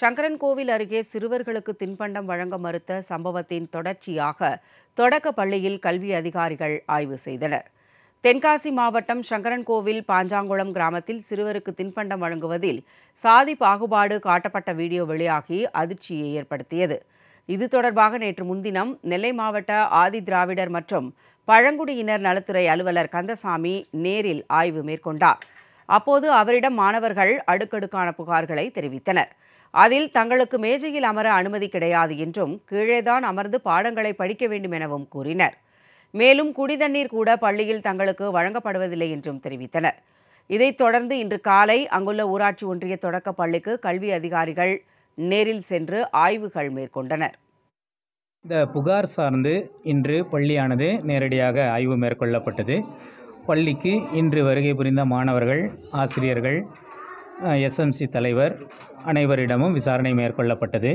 சங்கரன்கோவில் அருகே சிறுவர்களுக்கு தின்பண்டம் வழங்க மறுத்த சம்பவத்தின் தொடர்ச்சியாக தொடக்க பள்ளியில் கல்வி அதிகாரிகள் ஆய்வு செய்தனர் தென்காசி மாவட்டம் சங்கரன்கோவில் பாஞ்சாங்குளம் கிராமத்தில் சிறுவருக்கு தின்பண்டம் வழங்குவதில் சாதி பாகுபாடு காட்டப்பட்ட வீடியோ வெளியாகி அதிர்ச்சியை ஏற்படுத்தியது இது தொடர்பாக நேற்று முன்தினம் நெல்லை மாவட்ட ஆதி திராவிடர் மற்றும் பழங்குடியினர் நலத்துறை அலுவலர் கந்தசாமி நேரில் ஆய்வு மேற்கொண்டார் அப்போது அவரிடம் மாணவர்கள் அடுக்கடுக்கான புகார்களை தெரிவித்தனர் அதில் தங்களுக்கு மேஜையில் அமர அனுமதி கிடையாது என்றும் கீழேதான் அமர்ந்து பாடங்களை படிக்க வேண்டும் எனவும் கூறினர் மேலும் குடிதண்ணீர் கூட பள்ளியில் தங்களுக்கு வழங்கப்படுவதில்லை என்றும் தெரிவித்தனர் இதைத் தொடர்ந்து இன்று காலை அங்குள்ள ஊராட்சி ஒன்றிய தொடக்க பள்ளிக்கு கல்வி அதிகாரிகள் நேரில் சென்று ஆய்வுகள் மேற்கொண்டனர் இந்த புகார் சார்ந்து இன்று பள்ளியானது நேரடியாக ஆய்வு மேற்கொள்ளப்பட்டது பள்ளிக்கு இன்று வருகை புரிந்த மாணவர்கள் ஆசிரியர்கள் எஸ்எம்சி தலைவர் அனைவரிடமும் விசாரணை மேற்கொள்ளப்பட்டது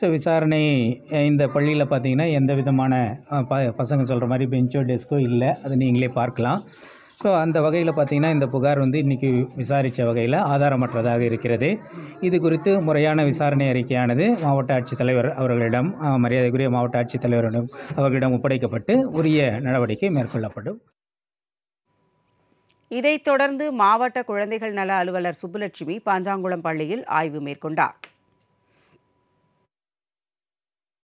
ஸோ விசாரணை இந்த பள்ளியில் பார்த்தீங்கன்னா எந்த விதமான ப பசங்க சொல்கிற மாதிரி பெஞ்சோ டெஸ்கோ இல்லை அதை நீங்களே பார்க்கலாம் ஸோ அந்த வகையில் பார்த்திங்கன்னா இந்த புகார் வந்து இன்றைக்கி விசாரித்த வகையில் ஆதாரமற்றதாக இருக்கிறது இது குறித்து முறையான விசாரணை அறிக்கையானது மாவட்ட ஆட்சித்தலைவர் அவர்களிடம் மரியாதைக்குரிய மாவட்ட ஆட்சித்தலைவரிடம் அவர்களிடம் ஒப்படைக்கப்பட்டு உரிய நடவடிக்கை மேற்கொள்ளப்படும் இதைத் தொடர்ந்து மாவட்ட குழந்தைகள் நல அலுவலர் சுப்புலட்சுமி பாஞ்சாங்குளம் பள்ளியில் ஆய்வு மேற்கொண்டார்